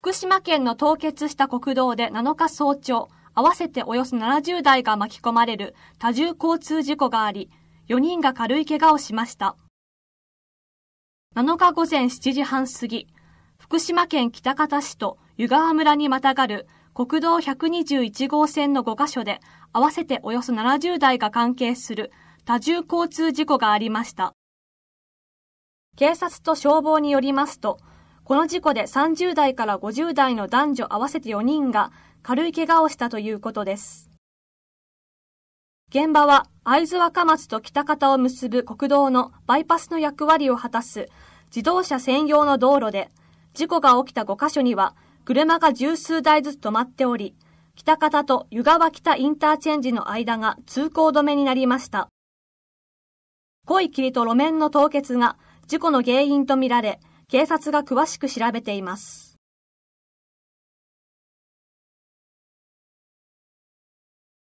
福島県の凍結した国道で7日早朝、合わせておよそ70台が巻き込まれる多重交通事故があり、4人が軽い怪我をしました。7日午前7時半過ぎ、福島県北方市と湯川村にまたがる国道121号線の5カ所で合わせておよそ70台が関係する多重交通事故がありました。警察と消防によりますと、この事故で30代から50代の男女合わせて4人が軽い怪我をしたということです。現場は会津若松と北方を結ぶ国道のバイパスの役割を果たす自動車専用の道路で、事故が起きた5カ所には車が十数台ずつ止まっており、北方と湯川北インターチェンジの間が通行止めになりました。濃い霧と路面の凍結が事故の原因とみられ、警察が詳しく調べています。